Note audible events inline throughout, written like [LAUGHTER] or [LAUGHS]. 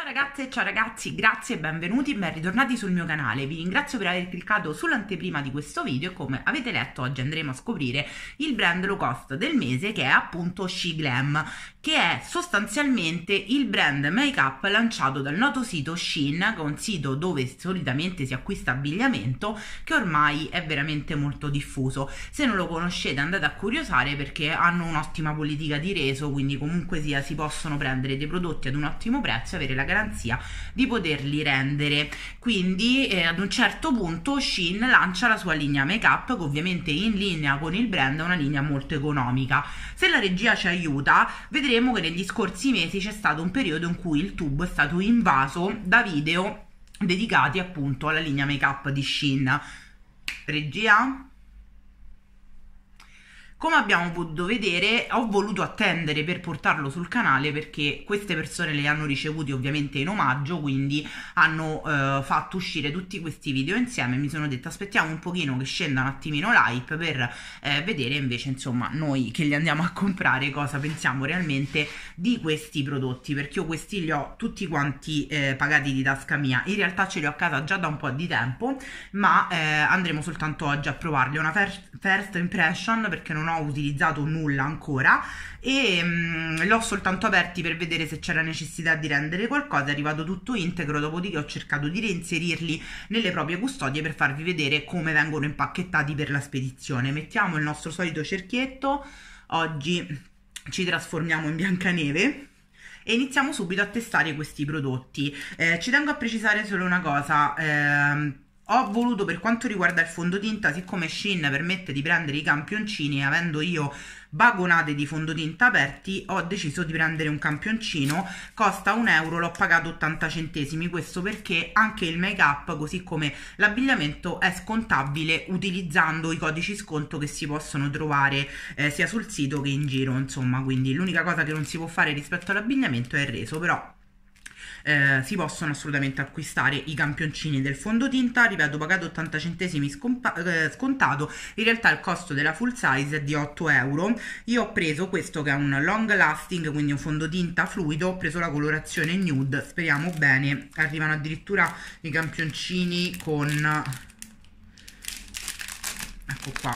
Ciao ragazze, e ciao ragazzi, grazie e benvenuti e ben ritornati sul mio canale. Vi ringrazio per aver cliccato sull'anteprima di questo video e come avete letto oggi andremo a scoprire il brand low cost del mese che è appunto She Glam, che è sostanzialmente il brand make up lanciato dal noto sito Shein, che è un sito dove solitamente si acquista abbigliamento che ormai è veramente molto diffuso. Se non lo conoscete andate a curiosare perché hanno un'ottima politica di reso, quindi comunque sia si possono prendere dei prodotti ad un ottimo prezzo e avere la garanzia di poterli rendere. Quindi eh, ad un certo punto Shin lancia la sua linea make up, che ovviamente in linea con il brand è una linea molto economica. Se la regia ci aiuta, vedremo che negli scorsi mesi c'è stato un periodo in cui il tubo è stato invaso da video dedicati appunto alla linea make up di Shin. Regia? Come abbiamo potuto vedere, ho voluto attendere per portarlo sul canale perché queste persone le hanno ricevuti ovviamente in omaggio, quindi hanno eh, fatto uscire tutti questi video insieme. Mi sono detta aspettiamo un pochino che scenda un attimino l'hype per eh, vedere invece, insomma, noi che li andiamo a comprare cosa pensiamo realmente di questi prodotti, perché io questi li ho tutti quanti eh, pagati di tasca mia. In realtà ce li ho a casa già da un po' di tempo, ma eh, andremo soltanto oggi a provarli. È una first impression perché non non ho utilizzato nulla ancora e mh, mm, l'ho soltanto aperti per vedere se c'era necessità di rendere qualcosa è arrivato tutto integro dopodiché ho cercato di reinserirli nelle proprie custodie per farvi vedere come vengono impacchettati per la spedizione mettiamo il nostro solito cerchietto oggi ci trasformiamo in Biancaneve e iniziamo subito a testare questi prodotti. Eh, ci tengo a precisare solo una cosa. Eh, ho voluto per quanto riguarda il fondotinta, siccome Shin permette di prendere i campioncini, avendo io bagonate di fondotinta aperti, ho deciso di prendere un campioncino, costa un euro, l'ho pagato 80 centesimi, questo perché anche il make up, così come l'abbigliamento, è scontabile utilizzando i codici sconto che si possono trovare eh, sia sul sito che in giro, insomma, quindi l'unica cosa che non si può fare rispetto all'abbigliamento è il reso, però eh, si possono assolutamente acquistare i campioncini del fondotinta, ripeto pagato 80 centesimi eh, scontato, in realtà il costo della full size è di 8 euro, io ho preso questo che è un long lasting, quindi un fondotinta fluido, ho preso la colorazione nude, speriamo bene, arrivano addirittura i campioncini con... ecco qua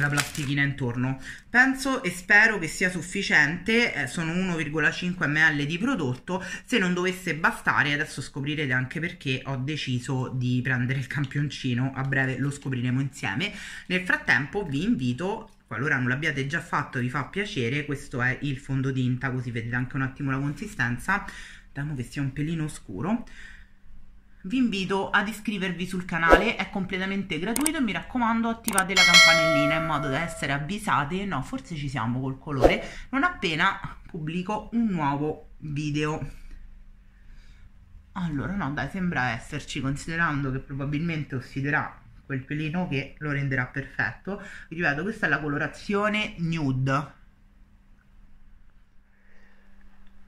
la plastichina intorno penso e spero che sia sufficiente eh, sono 1,5 ml di prodotto se non dovesse bastare adesso scoprirete anche perché ho deciso di prendere il campioncino a breve lo scopriremo insieme nel frattempo vi invito qualora non l'abbiate già fatto vi fa piacere questo è il fondotinta così vedete anche un attimo la consistenza temo che sia un pelino scuro vi invito ad iscrivervi sul canale, è completamente gratuito e mi raccomando attivate la campanellina in modo da essere avvisate, no forse ci siamo col colore, non appena pubblico un nuovo video. Allora no dai sembra esserci considerando che probabilmente ossiderà quel pelino che lo renderà perfetto, ripeto questa è la colorazione nude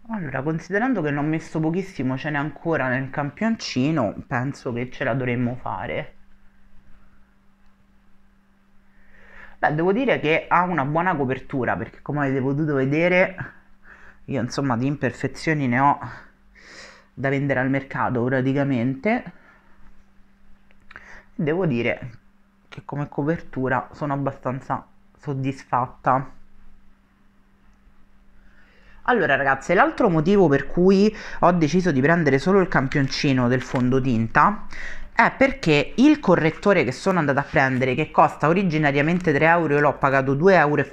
Allora, considerando che ne ho messo pochissimo, ce n'è ancora nel campioncino, penso che ce la dovremmo fare. Beh, devo dire che ha una buona copertura, perché come avete potuto vedere, io insomma di imperfezioni ne ho da vendere al mercato praticamente. Devo dire che come copertura sono abbastanza soddisfatta. Allora ragazze, l'altro motivo per cui ho deciso di prendere solo il campioncino del fondotinta è perché il correttore che sono andata a prendere, che costa originariamente 3 euro, io l'ho pagato 2,40 euro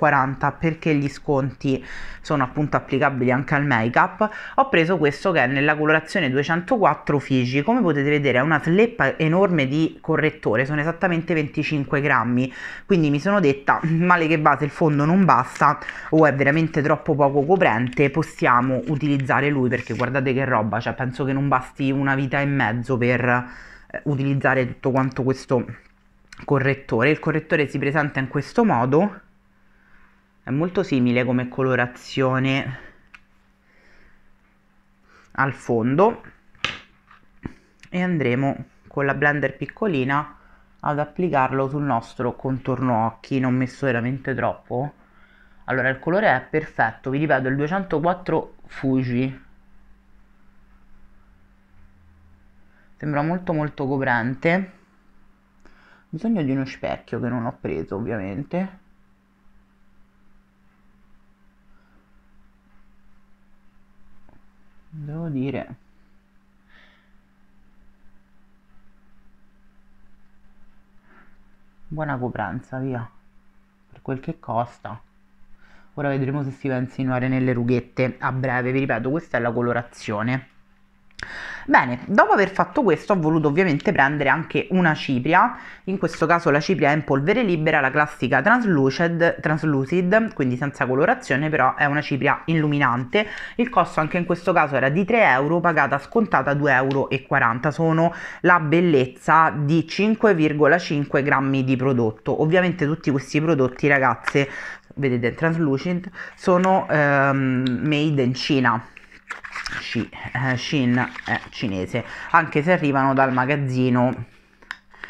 perché gli sconti sono appunto applicabili anche al make-up, ho preso questo che è nella colorazione 204 Fiji, come potete vedere è una sleppa enorme di correttore, sono esattamente 25 grammi, quindi mi sono detta male che base il fondo non basta o è veramente troppo poco coprente, possiamo utilizzare lui perché guardate che roba, cioè penso che non basti una vita e mezzo per utilizzare tutto quanto questo correttore. Il correttore si presenta in questo modo, è molto simile come colorazione al fondo e andremo con la blender piccolina ad applicarlo sul nostro contorno occhi, non messo veramente troppo. Allora il colore è perfetto, vi ripeto il 204 Fuji, sembra molto molto coprente ho bisogno di uno specchio che non ho preso ovviamente devo dire buona copranza via per quel che costa ora vedremo se si va a insinuare nelle rughette a breve vi ripeto questa è la colorazione Bene, dopo aver fatto questo ho voluto ovviamente prendere anche una cipria, in questo caso la cipria è in polvere libera, la classica translucid, translucid quindi senza colorazione, però è una cipria illuminante. Il costo anche in questo caso era di 3 euro, pagata scontata 2,40 euro. Sono la bellezza di 5,5 grammi di prodotto. Ovviamente tutti questi prodotti, ragazze, vedete, translucid, sono ehm, made in Cina Shin, Shin eh, è eh, cinese, anche se arrivano dal magazzino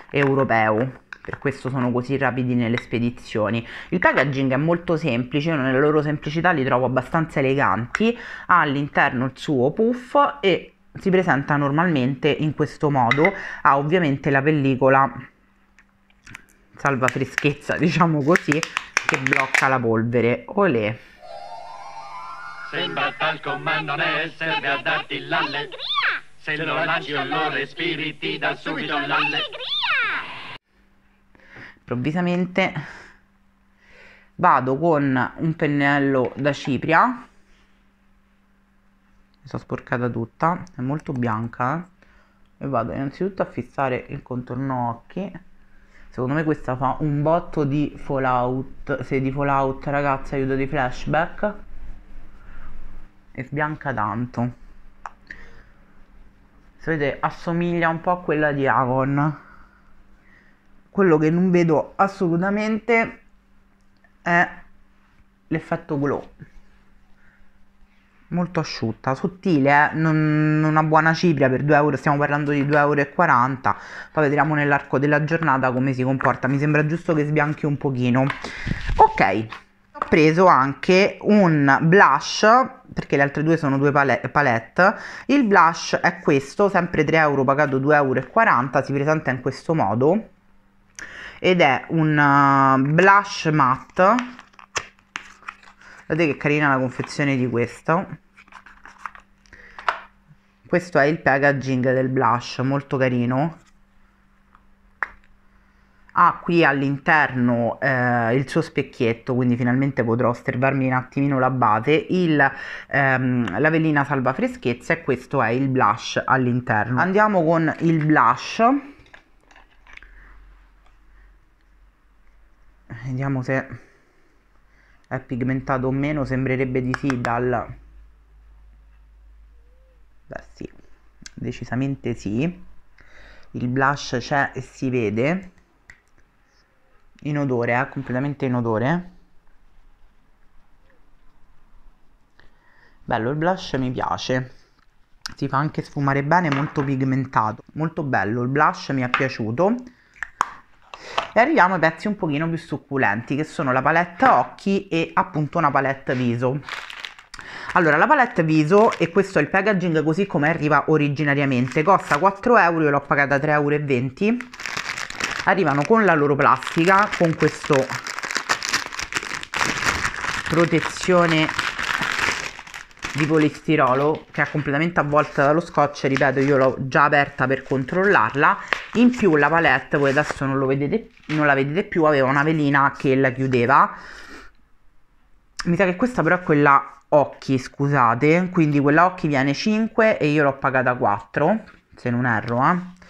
europeo. Per questo sono così rapidi nelle spedizioni. Il packaging è molto semplice, io nella loro semplicità li trovo abbastanza eleganti. Ha all'interno il suo puff e si presenta normalmente in questo modo. Ha ovviamente la pellicola salva freschezza, [LAUGHS] diciamo così, che blocca la polvere. Olè. Sembra talco ma non è, serve a darti l'alle Se lo lanci o lo respiri ti dà subito l'alle Improvvisamente vado con un pennello da cipria. Mi sono sporcata tutta, è molto bianca. Eh. E vado innanzitutto a fissare il contorno occhi secondo me questa fa un botto di fallout se di fallout ragazzi aiuto di flashback e sbianca tanto Se vedete, assomiglia un po' a quella di Avon quello che non vedo assolutamente è l'effetto glow molto asciutta, sottile, eh? non, una buona cipria per 2 euro, stiamo parlando di 2,40 euro, poi vedremo nell'arco della giornata come si comporta, mi sembra giusto che sbianchi un pochino. Ok, preso anche un blush perché le altre due sono due palette il blush è questo sempre 3 euro pagato 2,40 euro si presenta in questo modo ed è un uh, blush matte guardate che carina la confezione di questo questo è il packaging del blush molto carino ha qui all'interno eh, il suo specchietto, quindi finalmente potrò osservarmi un attimino la base, il, ehm, la velina salva freschezza e questo è il blush all'interno. Andiamo con il blush. Vediamo se è pigmentato o meno, sembrerebbe di sì dal... Beh sì, decisamente sì. Il blush c'è e si vede inodore, eh, completamente in odore. Bello, il blush mi piace. Si fa anche sfumare bene, molto pigmentato. Molto bello, il blush mi è piaciuto. E arriviamo ai pezzi un pochino più succulenti, che sono la palette occhi e appunto una palette viso. Allora, la palette viso, e questo è il packaging così come arriva originariamente, costa 4 euro, io l'ho pagata 3,20 euro arrivano con la loro plastica con questo protezione di polistirolo che è completamente avvolta dallo scotch ripeto io l'ho già aperta per controllarla in più la palette voi adesso non, vedete, non la vedete più aveva una velina che la chiudeva mi sa che questa però è quella occhi scusate quindi quella occhi viene 5 e io l'ho pagata 4 se non erro eh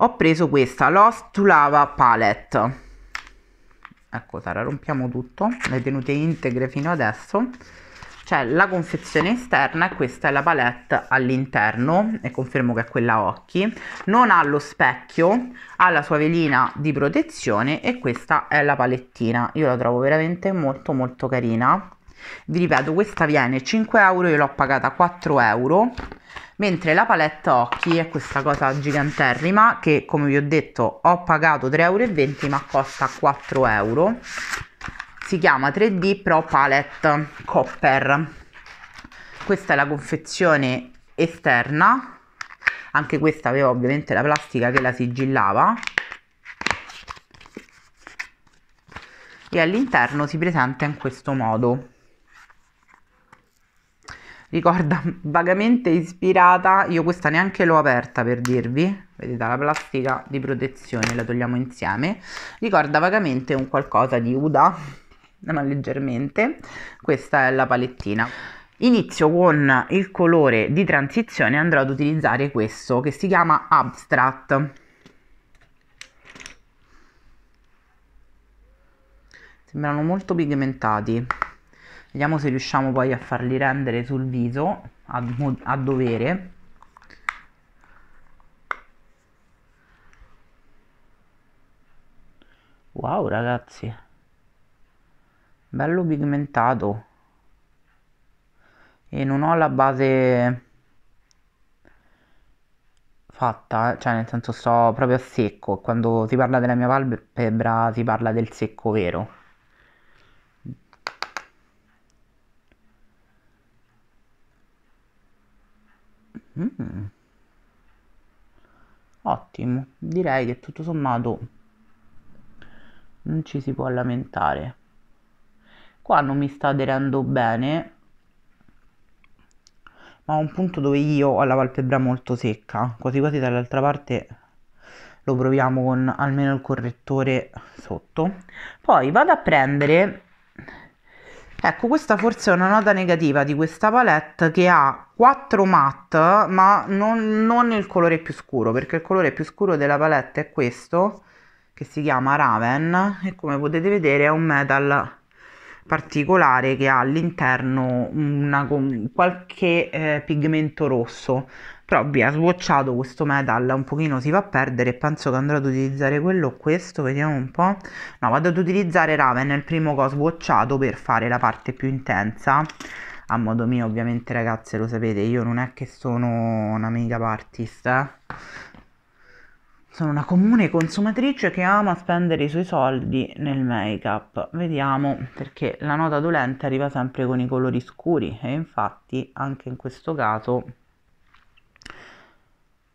ho preso questa Lost to Lava Palette ecco Sara rompiamo tutto le tenute integre fino adesso c'è la confezione esterna e questa è la palette all'interno e confermo che è quella occhi non ha lo specchio ha la sua velina di protezione e questa è la palettina io la trovo veramente molto molto carina vi ripeto questa viene 5 euro io l'ho pagata 4 euro mentre la palette occhi è questa cosa giganterrima che come vi ho detto ho pagato 3,20 euro ma costa 4 euro si chiama 3D Pro Palette Copper questa è la confezione esterna anche questa aveva ovviamente la plastica che la sigillava e all'interno si presenta in questo modo ricorda [LAUGHS] vagamente ispirata, io questa neanche l'ho aperta per dirvi, vedete la plastica di protezione, la togliamo insieme, ricorda vagamente un qualcosa di Uda, [LAUGHS] ma leggermente, questa è la palettina. Inizio con il colore di transizione, andrò ad utilizzare questo che si chiama Abstract. Sembrano molto pigmentati vediamo se riusciamo poi a farli rendere sul viso a, a dovere wow ragazzi bello pigmentato e non ho la base fatta, eh. cioè nel senso sto proprio a secco, quando si parla della mia palpebra si parla del secco vero. Mm. Ottimo, direi che tutto sommato non ci si può lamentare. Qua non mi sta aderendo bene, ma a un punto dove io ho la palpebra molto secca, quasi quasi dall'altra parte lo proviamo con almeno il correttore sotto. Poi vado a prendere Ecco, questa forse è una nota negativa di questa palette che ha 4 matte, ma non, non il colore più scuro, perché il colore più scuro della palette è questo, che si chiama Raven, e come potete vedere è un metal particolare che ha all'interno qualche eh, pigmento rosso Robby via, sbocciato questo metal, un pochino si va a perdere e penso che andrò ad utilizzare quello o questo, vediamo un po'. No, vado ad utilizzare Raven, il primo che ho sbocciato per fare la parte più intensa. A modo mio, ovviamente ragazze, lo sapete, io non è che sono una mega artist, eh. Sono una comune consumatrice che ama spendere i suoi soldi nel make-up. Vediamo, perché la nota dolente arriva sempre con i colori scuri e infatti anche in questo caso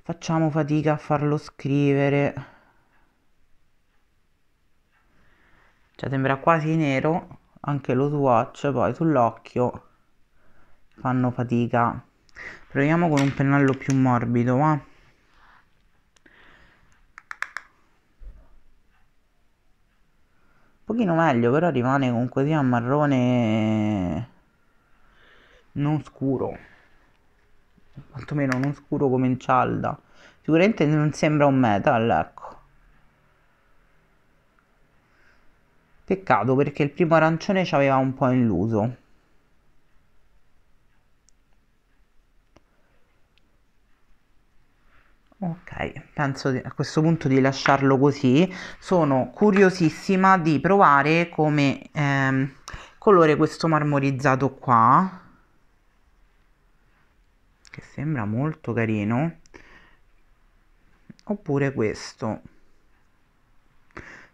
facciamo fatica a farlo scrivere cioè sembra quasi nero anche lo swatch poi sull'occhio fanno fatica proviamo con un pennello più morbido va eh? pochino meglio però rimane comunque sia un marrone non scuro quantomeno non scuro come in cialda. Sicuramente non sembra un metal, ecco. Peccato perché il primo arancione ci aveva un po' illuso. Ok, penso a questo punto di lasciarlo così. Sono curiosissima di provare come ehm, colore questo marmorizzato qua che sembra molto carino oppure questo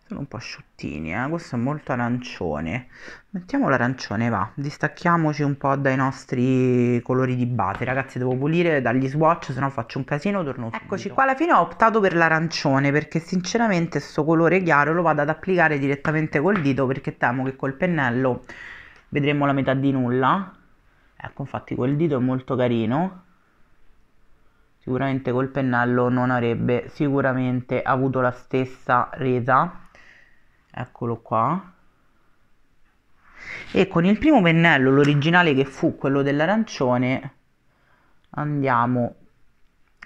sono un po' asciuttini eh? questo è molto arancione mettiamo l'arancione va distacchiamoci un po' dai nostri colori di base ragazzi devo pulire dagli swatch se no faccio un casino torno eccoci qua alla fine ho optato per l'arancione perché sinceramente sto colore chiaro lo vado ad applicare direttamente col dito perché temo che col pennello vedremo la metà di nulla ecco infatti col dito è molto carino sicuramente col pennello non avrebbe sicuramente avuto la stessa resa eccolo qua e con il primo pennello l'originale che fu quello dell'arancione andiamo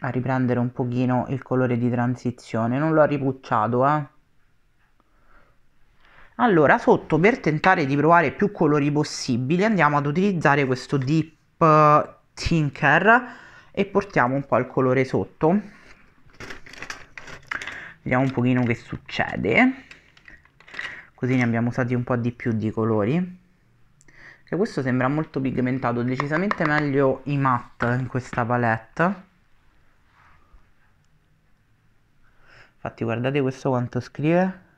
a riprendere un pochino il colore di transizione non l'ho ripucciato eh allora sotto per tentare di provare più colori possibili andiamo ad utilizzare questo dip eh, tinker e portiamo un po' il colore sotto vediamo un pochino che succede così ne abbiamo usati un po' di più di colori che questo sembra molto pigmentato decisamente meglio i matte in questa palette infatti guardate questo quanto scrive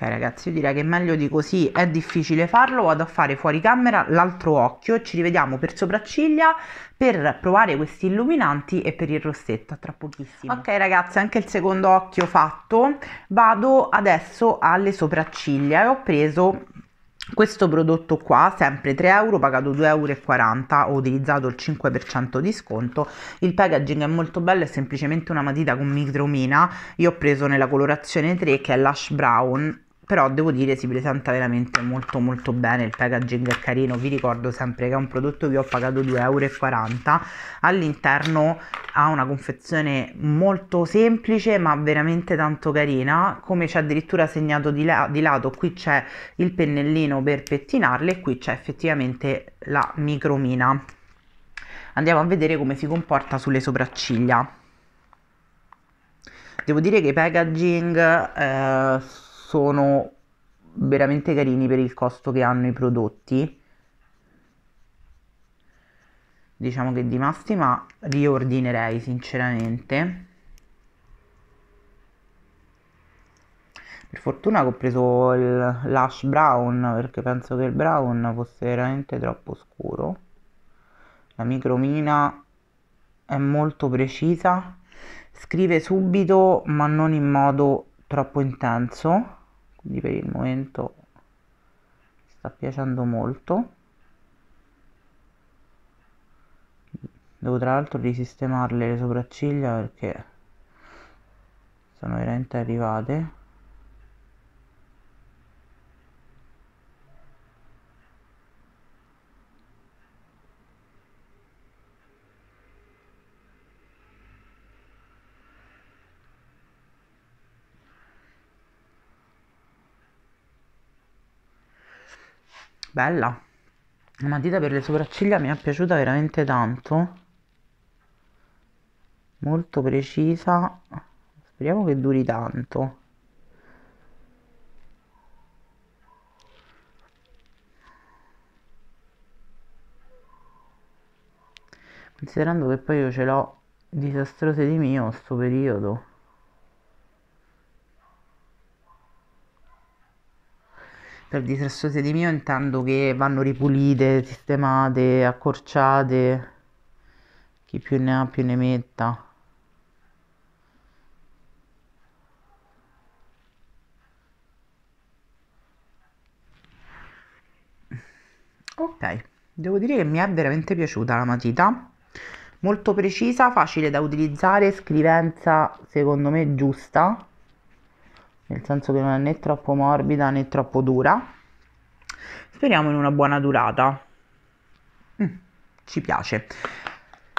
Ok ragazzi, io direi che meglio di così è difficile farlo, vado a fare fuori camera l'altro occhio, ci rivediamo per sopracciglia per provare questi illuminanti e per il rossetto, tra pochissimo. Ok ragazzi, anche il secondo occhio fatto, vado adesso alle sopracciglia e ho preso questo prodotto qua sempre 3 euro pagato 2,40 euro ho utilizzato il 5% di sconto il packaging è molto bello è semplicemente una matita con micromina io ho preso nella colorazione 3 che è l'ash brown però devo dire si presenta veramente molto molto bene il packaging è carino vi ricordo sempre che è un prodotto che ho pagato 2,40 euro all'interno ha una confezione molto semplice ma veramente tanto carina come c'è addirittura segnato di, la di lato qui c'è il pennellino per pettinarle e qui c'è effettivamente la micromina andiamo a vedere come si comporta sulle sopracciglia devo dire che i packaging eh, sono veramente carini per il costo che hanno i prodotti diciamo che di massima riordinerei sinceramente per fortuna che ho preso il l'ash brown perché penso che il brown fosse veramente troppo scuro la micromina è molto precisa scrive subito ma non in modo troppo intenso quindi per il momento mi sta piacendo molto devo tra l'altro risistemarle le sopracciglia perché sono veramente arrivate bella la matita per le sopracciglia mi è piaciuta veramente tanto molto precisa speriamo che duri tanto considerando che poi io ce l'ho disastrose di mio sto periodo per disrestose di mio intendo che vanno ripulite, sistemate, accorciate, chi più ne ha più ne metta. Ok, devo dire che mi è veramente piaciuta la matita, molto precisa, facile da utilizzare, scrivenza secondo me giusta nel senso che non è né troppo morbida né troppo dura. Speriamo in una buona durata. Mm, ci piace.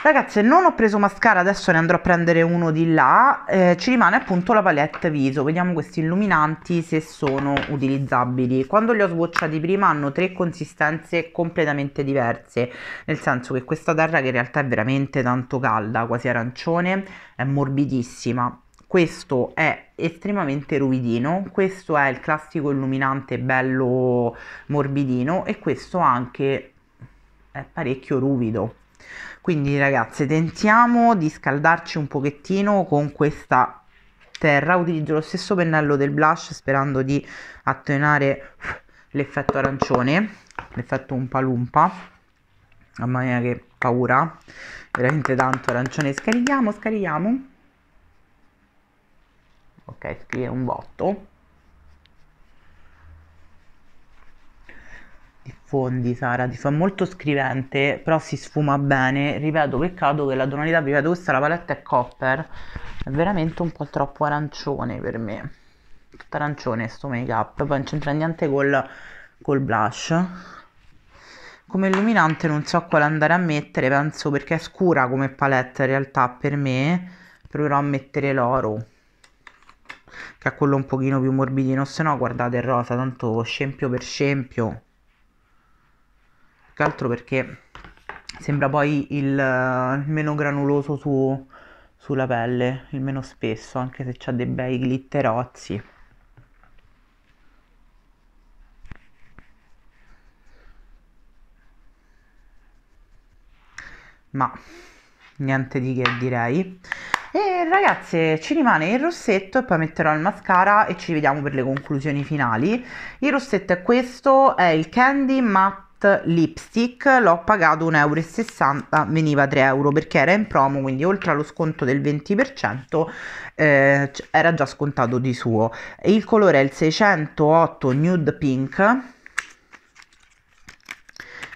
Ragazze, non ho preso mascara, adesso ne andrò a prendere uno di là. Eh, ci rimane appunto la palette viso. Vediamo questi illuminanti se sono utilizzabili. Quando li ho sbocciati prima hanno tre consistenze completamente diverse. Nel senso che questa terra che in realtà è veramente tanto calda, quasi arancione, è morbidissima questo è estremamente ruvidino, questo è il classico illuminante bello morbidino e questo anche è parecchio ruvido. Quindi ragazze tentiamo di scaldarci un pochettino con questa terra, utilizzo lo stesso pennello del blush sperando di attenuare l'effetto arancione, l'effetto umpa-lumpa, mamma mia che paura, veramente tanto arancione, scarichiamo, scarichiamo ok scrivere un botto diffondi Sara ti fa molto scrivente però si sfuma bene ripeto peccato che la tonalità ripeto questa la paletta è copper è veramente un po' troppo arancione per me tutto arancione sto make up poi non c'entra niente col, col blush come illuminante non so quale andare a mettere penso perché è scura come palette in realtà per me proverò a mettere l'oro che ha quello un pochino più morbidino, se no guardate il rosa, tanto scempio per scempio. Che altro perché sembra poi il, il meno granuloso su, sulla pelle, il meno spesso, anche se ha dei bei glitterozzi. Ma niente di che direi. E ragazze, ci rimane il rossetto e poi metterò il mascara e ci vediamo per le conclusioni finali. Il rossetto è questo, è il Candy Matte lipstick l'ho pagato 1,60 euro veniva 3 euro perché era in promo quindi oltre allo sconto del 20% eh, era già scontato di suo il colore è il 608 nude pink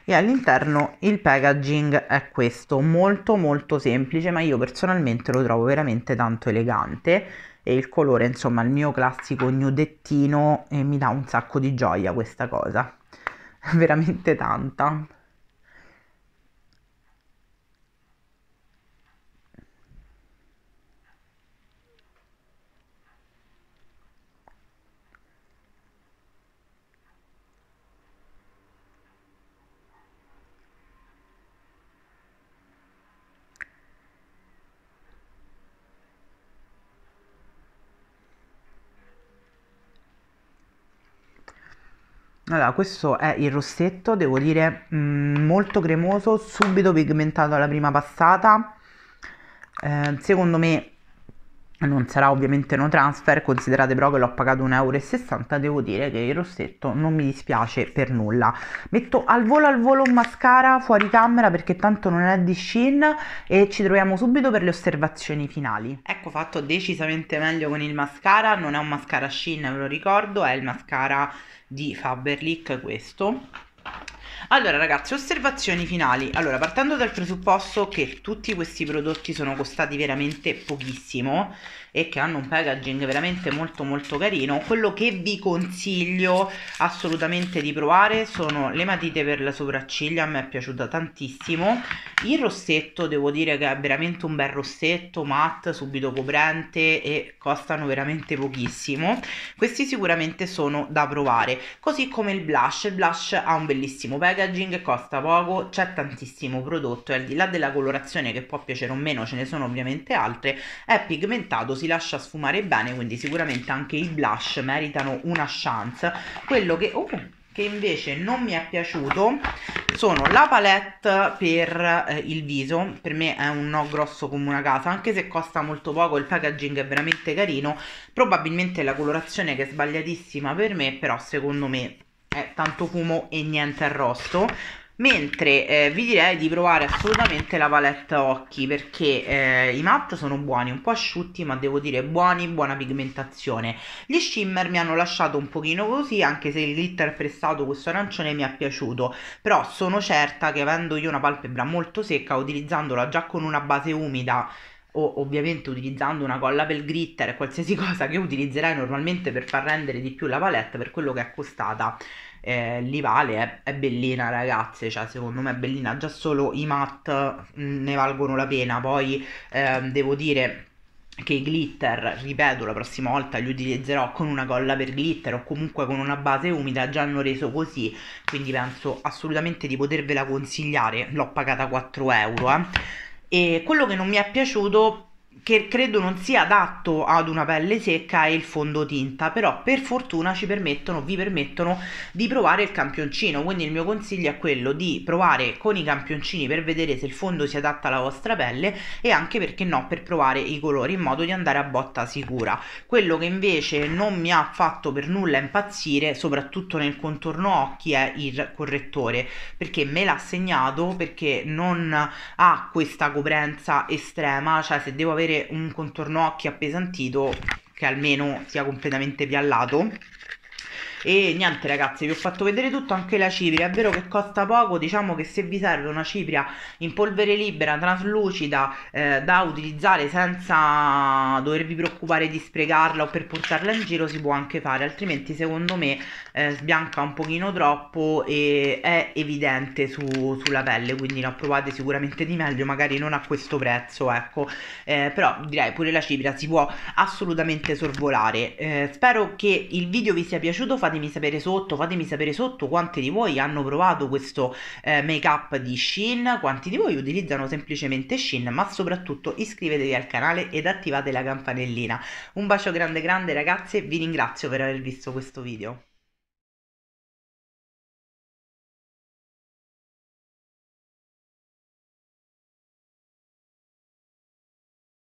e all'interno il packaging è questo, molto molto semplice, ma io personalmente lo trovo veramente tanto elegante e il colore, insomma, il mio classico nudettino e mi dà un sacco di gioia questa cosa, [LAUGHS] veramente tanta. Allora, questo è il rossetto, devo dire mm, molto cremoso, subito pigmentato alla prima passata. Eh, secondo me non sarà ovviamente no transfer, considerate però che l'ho pagato 1,60 euro, devo dire che il rossetto non mi dispiace per nulla. Metto al volo al volo un mascara fuori camera perché tanto non è di Shein e ci troviamo subito per le osservazioni finali. Ecco fatto decisamente meglio con il mascara, non è un mascara Shein ve lo ricordo, è il mascara di Faberlic questo allora ragazzi, osservazioni finali. Allora, partendo dal presupposto che tutti questi prodotti sono costati veramente pochissimo, e che hanno un packaging veramente molto molto carino quello che vi consiglio assolutamente di provare sono le matite per la sopracciglia a me è piaciuta tantissimo il rossetto devo dire che è veramente un bel rossetto matte subito coprente e costano veramente pochissimo questi sicuramente sono da provare così come il blush il blush ha un bellissimo packaging costa poco c'è tantissimo prodotto e al di là della colorazione che può piacere o meno ce ne sono ovviamente altre è pigmentato si lascia sfumare bene, quindi sicuramente anche i blush meritano una chance. Quello che... Oh, che invece non mi è piaciuto sono la palette per eh, il viso per me è un no grosso come una casa anche se costa molto poco il packaging è veramente carino probabilmente la colorazione che è sbagliatissima per me però secondo me è tanto fumo e niente arrosto Mentre eh, vi direi di provare assolutamente la palette occhi perché eh, i matte sono buoni, un po' asciutti ma devo dire buoni, buona pigmentazione. Gli shimmer mi hanno lasciato un pochino così anche se il glitter pressato questo arancione mi è piaciuto. Però sono certa che avendo io una palpebra molto secca, utilizzandola già con una base umida o ovviamente utilizzando una colla per glitter, qualsiasi [LAUGHS] cosa che utilizzerei normalmente per far rendere di più la palette per quello che è costata eh, li vale, è, è, bellina ragazze, cioè secondo me è bellina, già solo i matte mm, ne valgono la pena, poi eh, devo dire che i glitter, ripeto, la prossima volta li utilizzerò con una colla per glitter o comunque con una base umida, già hanno reso così, quindi penso assolutamente di potervela consigliare, l'ho pagata 4 euro. Eh. E quello che non mi è piaciuto che credo non sia adatto ad una pelle secca e il fondotinta, però per fortuna ci permettono, vi permettono di provare il campioncino, quindi il mio consiglio è quello di provare con i campioncini per vedere se il fondo si adatta alla vostra pelle e anche perché no per provare i colori in modo di andare a botta sicura. Quello che invece non mi ha fatto per nulla impazzire, soprattutto nel contorno occhi, è il correttore, perché me l'ha segnato perché non ha questa coprenza estrema, cioè se devo avere avere un contorno occhi appesantito che almeno sia completamente piallato e niente ragazzi vi ho fatto vedere tutto anche la cipria è vero che costa poco diciamo che se vi serve una cipria in polvere libera traslucida eh, da utilizzare senza dovervi preoccupare di sprecarla o per portarla in giro si può anche fare altrimenti secondo me eh, sbianca un pochino troppo e è evidente su, sulla pelle quindi la provate sicuramente di meglio magari non a questo prezzo ecco eh, però direi pure la cipria si può assolutamente sorvolare eh, spero che il video vi sia piaciuto fate fatemi sapere sotto, fatemi sapere sotto quanti di voi hanno provato questo eh, make up di Shin, quanti di voi utilizzano semplicemente Shin, ma soprattutto iscrivetevi al canale ed attivate la campanellina. Un bacio grande grande ragazzi e vi ringrazio per aver visto questo video.